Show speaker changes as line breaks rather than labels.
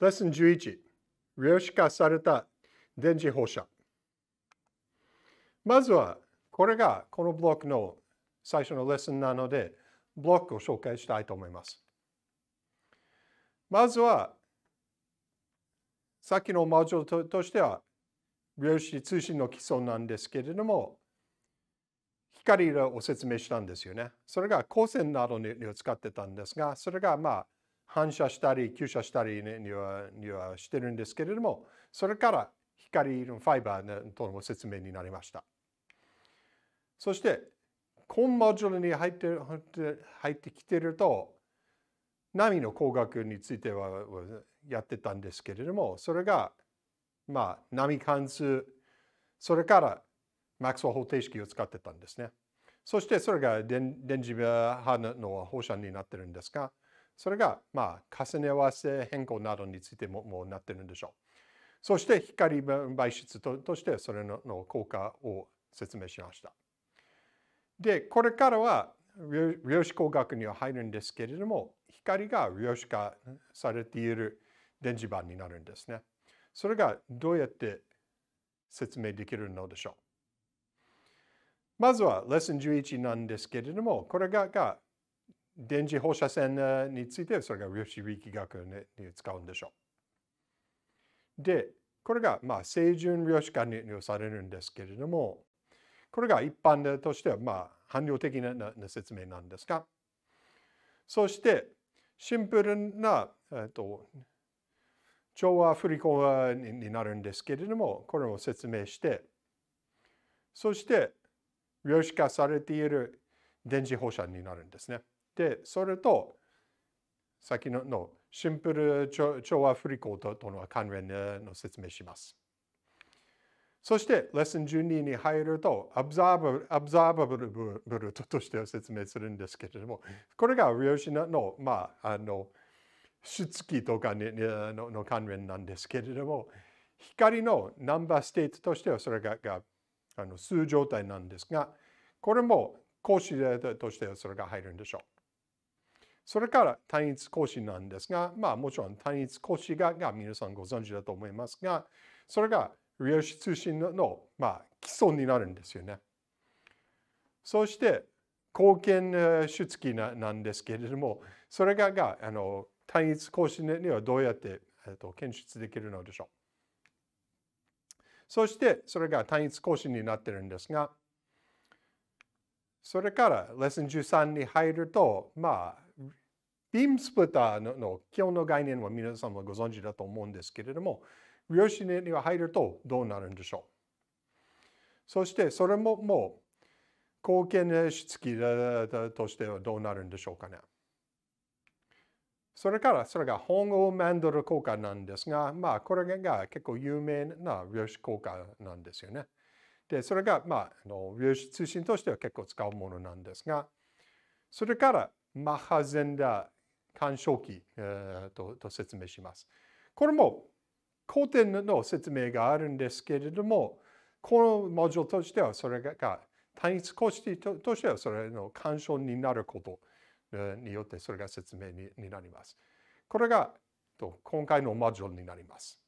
レッスン11量子化された電磁放射まずはこれがこのブロックの最初のレッスンなのでブロックを紹介したいと思いますまずはさっきのマジュールとしては量子通信の基礎なんですけれども光を説明したんですよねそれが光線などにを使ってたんですがそれがまあ反射したり吸射したりにはにはしてるんですけれどもそれから光のファイバーとの説明になりました。そしてコンモジュールに入って入ってきてると波の工学についてはやってたんですけれどもそれがまあ波関数それからマックスワ方程式を使ってたんですね。そしてそれが電磁波の放射になってるんですがそれが、まあ、重ね合わせ変更などについてももうなってるんでしょう。そして光媒質ととしてそれのの効果を説明しました。で、これからは量子工学には入るんですけれども、光が量子化されている電磁板になるんですね。それがどうやって説明できるのでしょう。まずはレッスン11なんですけれども、これがが電磁放射線についてそれが量子力学に使うんでしょう。で、これがまあ清純量子化にされるんですけれども、これが一般としてはまあ汎用的な説明なんですが、そしてシンプルな、えっと、調和振り子になるんですけれども、これを説明して、そして量子化されている電磁放射になるんですね。で、それと、先ののシンプル調和振り子ととの関連の説明します。そして、レッスン12に入ると、アブザーバブル、アブザーバブルとして説明するんですけれども、これが量子の、まあ、あの、出月とかにのの関連なんですけれども、光のナンバーステートとしてはそれががあの数状態なんですが、これも格子としてはそれが入るんでしょう。それから単一講師なんですが、まあもちろん単一講師がが皆さんご存知だと思いますが、それが量子通信のまあ、基礎になるんですよね。そして、貢献出付なんですけれども、それががあの単一講師にはどうやって、えっと、検出できるのでしょう。そして、それが単一講師になってるんですが、それから、レッスン13に入ると、まあ、ビームスプリッターの基本の概念は皆さんもご存知だと思うんですけれども、量子には入るとどうなるんでしょう。そしてそれももう貢献式としてはどうなるんでしょうかね。それからそれが本郷マンドル効果なんですが、まあこれが結構有名な量子効果なんですよね。で、それがまああの量子通信としては結構使うものなんですが、それからマッハゼンダー、干渉器、えー、とと説明します。これも古典の説明があるんですけれども、このモジュールとしてはそれが単一公式としてはそれの干渉になることによってそれが説明になります。これが今回のモジュールになります。